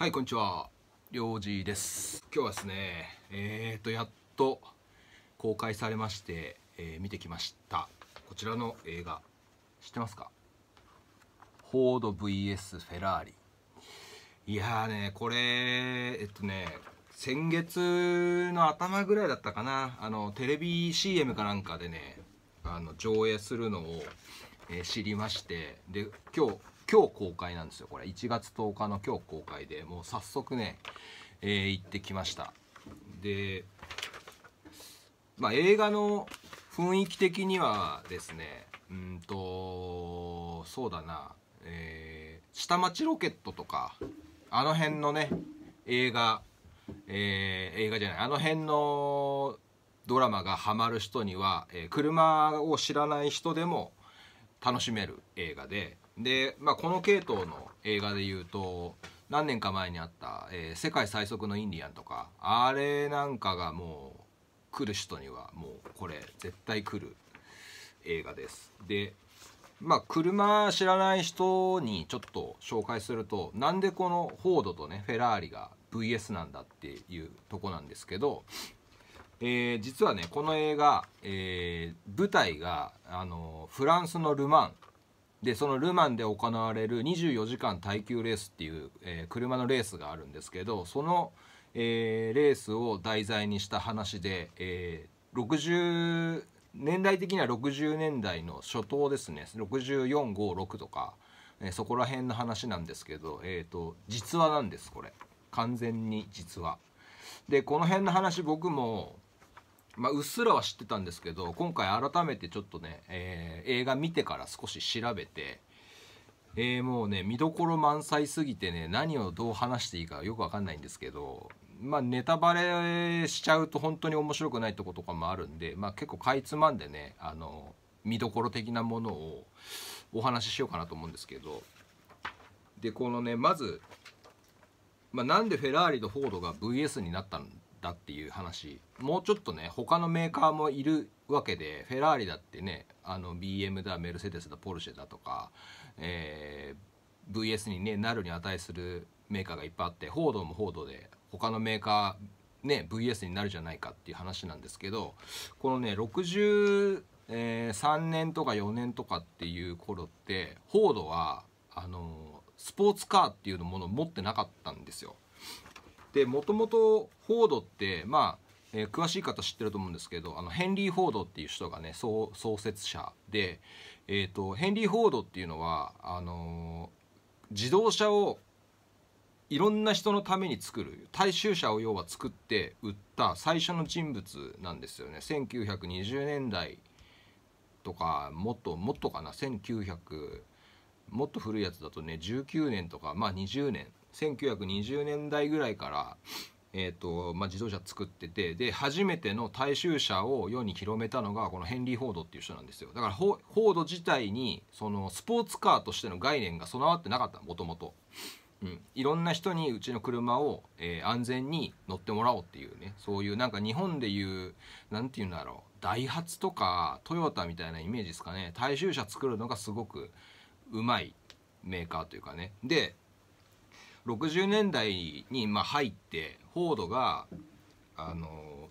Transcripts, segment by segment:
はい、こんにちは。りょうじです。今日はですね、えーと、やっと公開されまして、えー、見てきました。こちらの映画、知ってますかフォード VS フェラーリ。いやーね、これ、えっとね、先月の頭ぐらいだったかな、あの、テレビ CM かなんかでね、あの、上映するのを、えー、知りまして、で、今日、今日公開なんですよこれ1月10日の今日公開でもう早速ね、えー、行ってきましたで、まあ、映画の雰囲気的にはですねうんとそうだな、えー、下町ロケットとかあの辺のね映画、えー、映画じゃないあの辺のドラマがハマる人には、えー、車を知らない人でも楽しめる映画でで、まあ、この系統の映画でいうと何年か前にあった「えー、世界最速のインディアン」とかあれなんかがもう来る人にはもうこれ絶対来る映画ですでまあ車知らない人にちょっと紹介するとなんでこのフォードとねフェラーリが VS なんだっていうとこなんですけど、えー、実はねこの映画、えー、舞台があのフランスのル・マンでそのル・マンで行われる24時間耐久レースっていう、えー、車のレースがあるんですけどその、えー、レースを題材にした話で、えー、60年代的には60年代の初頭ですね6456とか、えー、そこら辺の話なんですけど、えーと、実話なんですこれ完全に実話。でこの辺の話僕もまあ、うっすらは知ってたんですけど今回改めてちょっとね、えー、映画見てから少し調べて、えー、もうね見どころ満載すぎてね何をどう話していいかよく分かんないんですけど、まあ、ネタバレしちゃうと本当に面白くないとことかもあるんで、まあ、結構かいつまんでねあの見どころ的なものをお話ししようかなと思うんですけどでこのねまず、まあ、なんでフェラーリとフォードが VS になったんだっていう話もうちょっとね他のメーカーもいるわけでフェラーリだってねあの BM だメルセデスだポルシェだとか、えー、VS に、ね、なるに値するメーカーがいっぱいあってフォードもフォードで他のメーカーね VS になるじゃないかっていう話なんですけどこのね63年とか4年とかっていう頃ってフォードはあのスポーツカーっていうものを持ってなかったんですよ。でもともとフォードってまあ、えー、詳しい方知ってると思うんですけどあのヘンリー・フォードっていう人がね創設者で、えーと、とヘンリー・フォードっていうのはあのー、自動車をいろんな人のために作る大衆車を要は作って売った最初の人物なんですよね1920年代とかもっともっとかな1900もっと古いやつだとね19年とかまあ20年1920年代ぐらいから、えーとまあ、自動車作っててで初めての大衆車を世に広めたのがこのヘンリー・フォードっていう人なんですよだからフォード自体にそのスポーツカーとしての概念が備わってなかったもともと。うん、いろんな人にうちの車を、えー、安全に乗ってもらおうっていうねそういうなんか日本でいう何て言うんだろうダイハツとかトヨタみたいなイメージですかね大衆車作るのがすごくうまいメーカーというかねで60年代にまあ入ってフォードがあの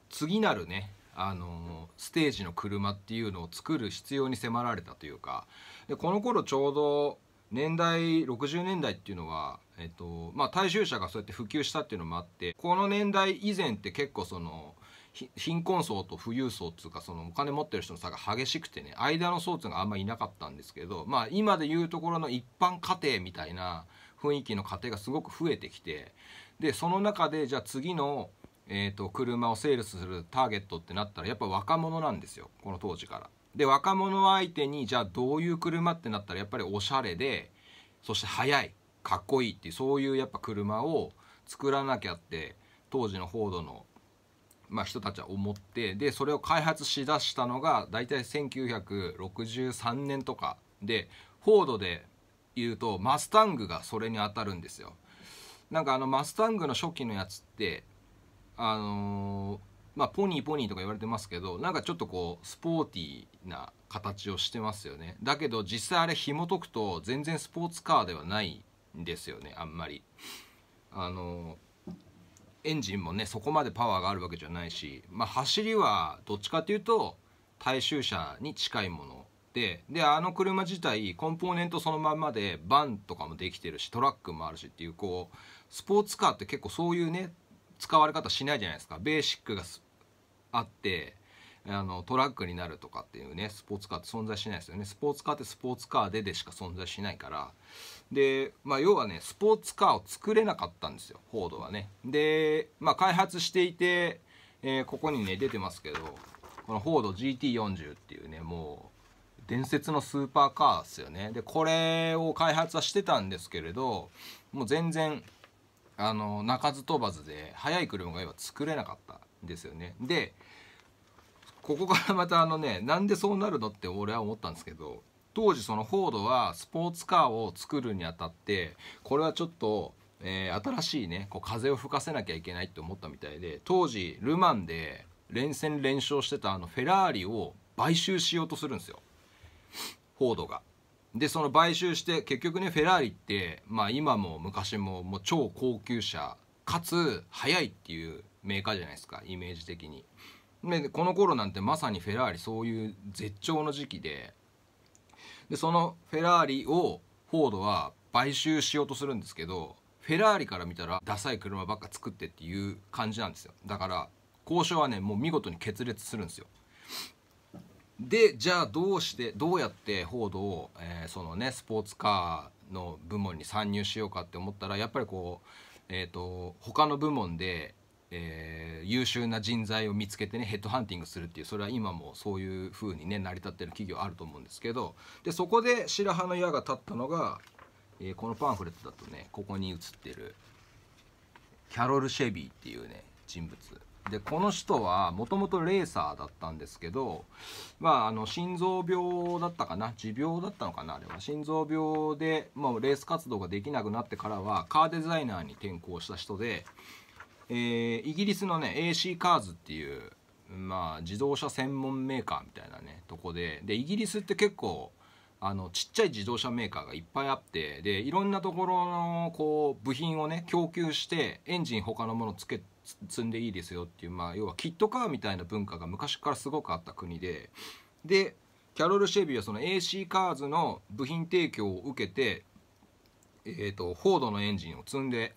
次なるねあのステージの車っていうのを作る必要に迫られたというかでこの頃ちょうど年代60年代っていうのは、えっとまあ、大衆車がそうやって普及したっていうのもあってこの年代以前って結構その貧困層と富裕層っつうかそのお金持ってる人の差が激しくてね間の層っていうのがあんまりいなかったんですけどまあ今でいうところの一般家庭みたいな雰囲気の家庭がすごく増えてきてでその中でじゃあ次の、えーと、車をセールスするターゲットってなったらやっぱ若者なんですよこの当時から。で若者相手にじゃあどういう車ってなったらやっぱりおしゃれでそして速いかっこいいっていうそういうやっぱ車を作らなきゃって当時のフォードの、まあ、人たちは思ってでそれを開発しだしたのが大体1963年とかでフォードで言うとマスタングがそれに当たるんですよなんかあのマスタングの初期のやつってあのー、まあポニーポニーとか言われてますけどなんかちょっとこうスポーティーな形をしてますよねだけど実際あれ紐解くと全然スポーツカーではないんですよねあんまりあのー、エンジンもねそこまでパワーがあるわけじゃないし、まあ、走りはどっちかというと大衆車に近いものってであの車自体コンポーネントそのまんまでバンとかもできてるしトラックもあるしっていうこうスポーツカーって結構そういうね使われ方しないじゃないですかベーシックがあってあのトラックになるとかっていうねスポーツカーって存在しないですよねスポーツカーってスポーツカーででしか存在しないからで、まあ、要はねスポーツカーを作れなかったんですよフォードはねで、まあ、開発していて、えー、ここにね出てますけどこのフォード GT40 っていうねもう伝説のスーパーカーですよねでこれを開発はしてたんですけれどもう全然あの鳴かず飛ばずで速い車が今作れなかったんですよねでここからまたあのねなんでそうなるのって俺は思ったんですけど当時そのフォードはスポーツカーを作るにあたってこれはちょっと、えー、新しいねこう風を吹かせなきゃいけないって思ったみたいで当時ル・マンで連戦連勝してたあのフェラーリを買収しようとするんですよ。フォードがでその買収して結局ねフェラーリって、まあ、今も昔ももう超高級車かつ速いっていうメーカーじゃないですかイメージ的にでこの頃なんてまさにフェラーリそういう絶頂の時期ででそのフェラーリをフォードは買収しようとするんですけどフェラーリから見たらダサい車ばっか作ってっていう感じなんですよだから交渉はねもう見事に決裂するんですよでじゃあどうしてどうやってフォードを、えー、そのねスポーツカーの部門に参入しようかって思ったらやっぱりこう、えーと、他の部門で、えー、優秀な人材を見つけてねヘッドハンティングするっていうそれは今もそういうふうにね成り立ってる企業あると思うんですけどでそこで白羽の矢が立ったのが、えー、このパンフレットだとねここに写ってるキャロル・シェビーっていうね人物。でこの人はもともとレーサーだったんですけど、まあ、あの心臓病だったかな持病だったのかなあれは心臓病で、まあ、レース活動ができなくなってからはカーデザイナーに転向した人で、えー、イギリスのね AC カーズっていう、まあ、自動車専門メーカーみたいなねとこででイギリスって結構あのちっちゃい自動車メーカーがいっぱいあってでいろんなところのこう部品をね供給してエンジン他のものつけて積んでいいですよっていう、まあ、要はキットカーみたいな文化が昔からすごくあった国ででキャロル・シェビーはその AC カーズの部品提供を受けて、えーと、フォードのエンジンを積んで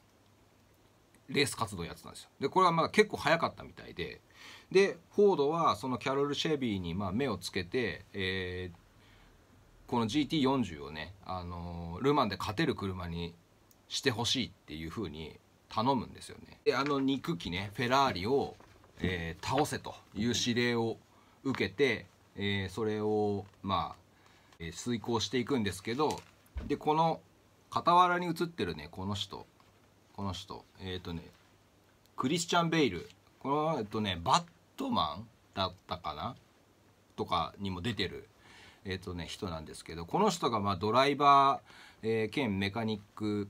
レース活動やってたんですよでこれはまだ結構早かったみたいででフォードはそのキャロル・シェビーにま目をつけて、えー、この GT40 をね、あのー、ルマンで勝てる車にしてほしいっていうふうに頼むんですよねであの肉機ねフェラーリを、えー、倒せという指令を受けて、えー、それをまあ、えー、遂行していくんですけどでこの傍らに映ってるねこの人この人えっ、ー、とねクリスチャン・ベイルこのえっとねバットマンだったかなとかにも出てるえっ、とね人なんですけどこの人がまあドライバー、えー、兼メカニック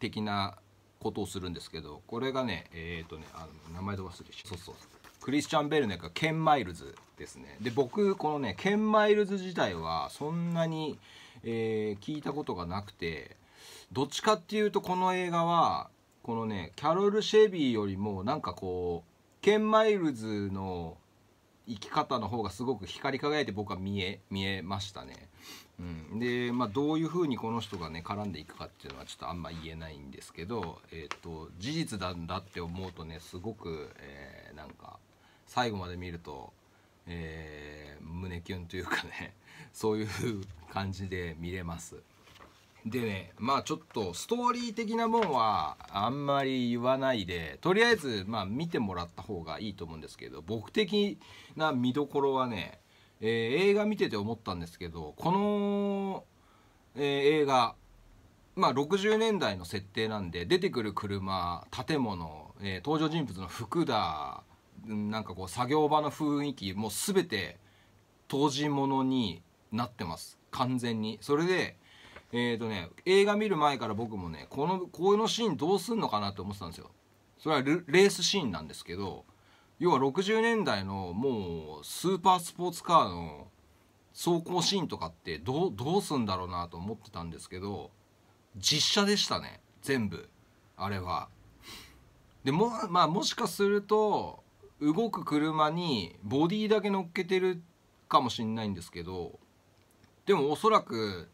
的なことをするんですけどこれがねえっ、ー、とねあの名前で忘れちゃそうそうクリスチャン・ベルネがケン・マイルズですねで僕このねケン・マイルズ自体はそんなに、えー、聞いたことがなくてどっちかっていうとこの映画はこのねキャロル・シェビーよりもなんかこうケン・マイルズの生き方の方がすごく光り輝いて僕は見え見えましたねうん、で、まあ、どういうふうにこの人がね絡んでいくかっていうのはちょっとあんま言えないんですけど、えーと、事実なんだって思うとねすごく、えー、なんか最後まで見ると、えー、胸キュンというかね そういう感じで見れます。でねまあちょっとストーリー的なもんはあんまり言わないでとりあえずまあ見てもらった方がいいと思うんですけど僕的な見どころはねえー、映画見てて思ったんですけどこの、えー、映画まあ60年代の設定なんで出てくる車建物、えー、登場人物の服だなんかこう作業場の雰囲気もう全て当時物になってます完全にそれでえーとね、映画見る前から僕もねこのこのシーンどうすんのかなって思ってたんですよそれはレースシーンなんですけど要は60年代のもうスーパースポーツカーの走行シーンとかってどうどうすんだろうなと思ってたんですけど実写でしたね全部あれは。でも,、まあ、もしかすると動く車にボディだけ乗っけてるかもしんないんですけどでもおそらく、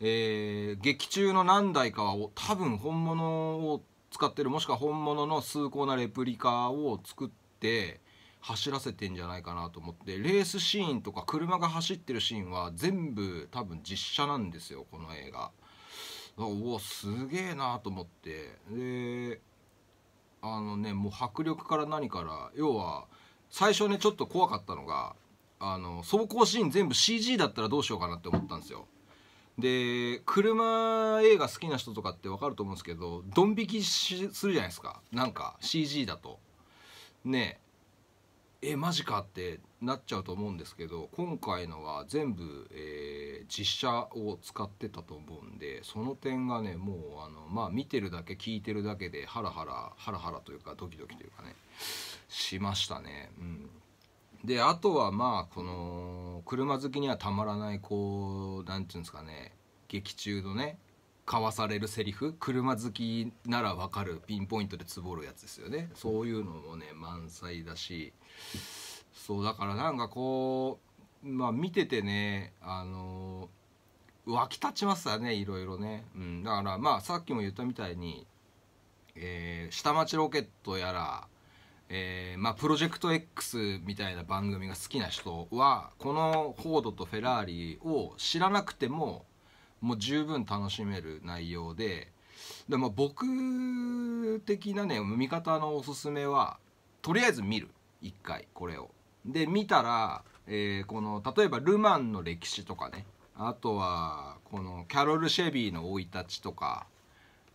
えー、劇中の何台かは多分本物を使ってるもしくは本物の崇高なレプリカを作ってって走らせてんじゃないかなと思ってレースシーンとか車が走ってるシーンは全部多分実写なんですよこの映画うおすげえなと思ってであのねもう迫力から何から要は最初ねちょっと怖かったのがあの走行シーン全部 CG だったらどうしようかなって思ったんですよで車映画好きな人とかって分かると思うんですけどドン引きするじゃないですかなんか CG だとねえマジかってなっちゃうと思うんですけど今回のは全部、えー、実写を使ってたと思うんでその点がねもうあのまあ見てるだけ聞いてるだけでハラハラハラハラというかドキドキというかねしましたね。うんであとはまあこの車好きにはたまらないこう何て言うんですかね劇中のね交わされるセリフ車好きならわかるピンポイントでつぼるやつですよねそういうのもね満載だしそうだからなんかこうまあ見ててねあの湧き立ちますよねいろいろね、うん、だからまあさっきも言ったみたいに、えー、下町ロケットやらえー、まあ、プロジェクト X みたいな番組が好きな人はこのフォードとフェラーリを知らなくてももう十分楽しめる内容でで、まあ、僕的なね見方のおすすめはとりあえず見る一回これを。で見たら、えー、この例えば「ル・マンの歴史」とかねあとはこのキャロル・シェビーの生い立ちとか、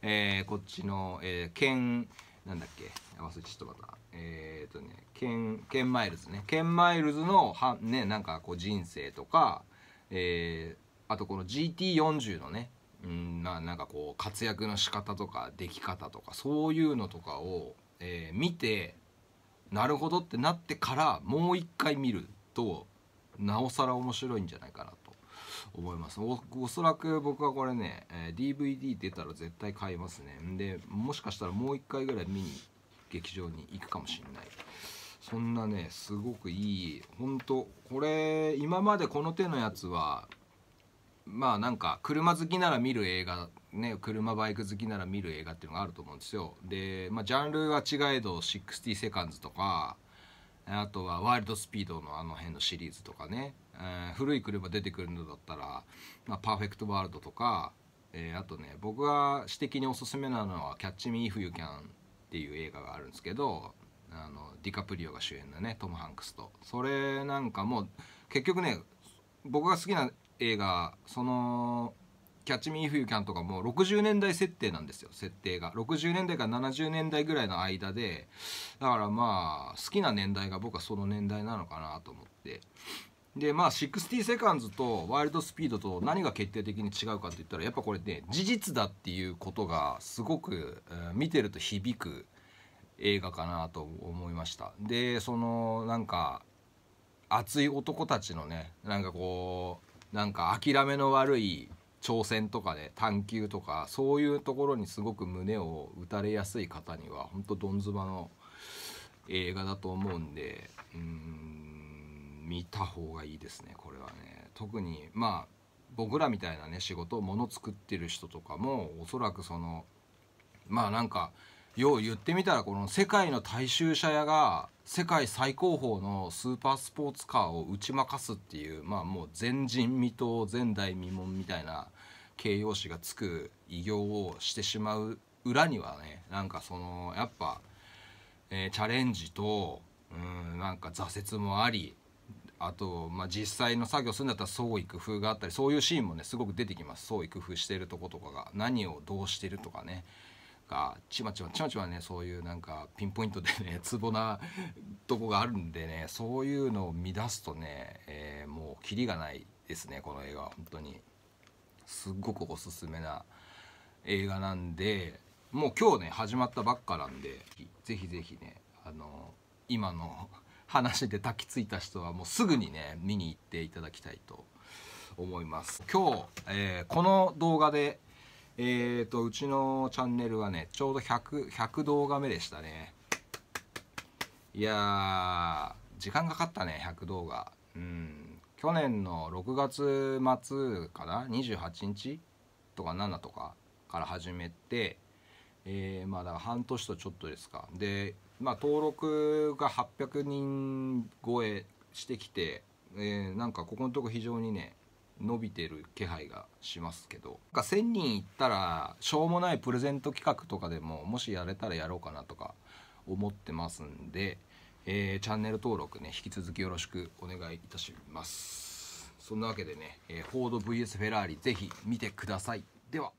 えー、こっちの、えー、ケンなんだっけ合わせちょっとまたえー、とねケンケンマイルズねケンマイルズのはねなんかこう人生とか、えあとこの GT40 のねうんななんかこう活躍の仕方とか出来方とかそういうのとかを、えー、見てなるほどってなってからもう一回見るとなおさら面白いんじゃないかなと思いますおおそらく僕はこれね、えー、DVD 出たら絶対買いますねでもしかしたらもう一回ぐらい見に劇場に行くかもしれないそんなねすごくいい本当これ今までこの手のやつはまあなんか車好きなら見る映画ね車バイク好きなら見る映画っていうのがあると思うんですよで、まあ、ジャンルは違えど60セカンズとかあとはワイルドスピードのあの辺のシリーズとかね、えー、古い車出てくるのだったら、まあ、パーフェクトワールドとか、えー、あとね僕が私的におすすめなのは「キャッチ・ミー・フユ・キャン」っていう映画があるんですけどあのディカプリオが主演のねトム・ハンクスとそれなんかも結局ね僕が好きな映画その「キャッチ・ミー・フィー・キャン」とかも60年代設定なんですよ設定が60年代から70年代ぐらいの間でだからまあ好きな年代が僕はその年代なのかなと思ってでまあ60セカンズとワイルドスピードと何が決定的に違うかって言ったらやっぱこれね事実だっていうことがすごく、見てると響く映画かなと思いましたでそのなんか熱い男たちのねなんかこうなんか諦めの悪い挑戦とかで探求とかそういうところにすごく胸を打たれやすい方には本当どんずばの映画だと思うんでうん見た方がいいですねこれはね特にまあ僕らみたいなね仕事を物作ってる人とかもおそらくそのまあなんかよう言ってみたらこの世界の大衆車屋が世界最高峰のスーパースポーツカーを打ち負かすっていうまあもう前人未到前代未聞みたいな形容詞がつく偉業をしてしまう裏にはねなんかそのやっぱ、えー、チャレンジとうんなんか挫折もありあと、まあ、実際の作業するんだったら創意工夫があったりそういうシーンもねすごく出てきます創意工夫してるとことかが何をどうしてるとかねがちまちまちまちまねそういうなんかピンポイントでね ツボなとこがあるんでねそういうのを乱すとね、えー、もうキリがないですねこの映画は本当にすっごくおすすめな映画なんでもう今日ね始まったばっかなんでぜひぜひねあの今の 話で焚きついた人はもうすぐにね見に行っていただきたいと思います今日、えー、この動画でえーと、うちのチャンネルはね、ちょうど100、100動画目でしたね。いやー、時間かかったね、100動画。うん。去年の6月末かな ?28 日とか7とかから始めて、えー、まあだから半年とちょっとですか。で、まあ登録が800人超えしてきて、えー、なんかここのとこ非常にね、伸びてる気配がしますけどなんか1,000人いったらしょうもないプレゼント企画とかでももしやれたらやろうかなとか思ってますんで、えー、チャンネル登録ね引き続きよろしくお願いいたしますそんなわけでね、えー、フォード VS フェラーリぜひ見てくださいでは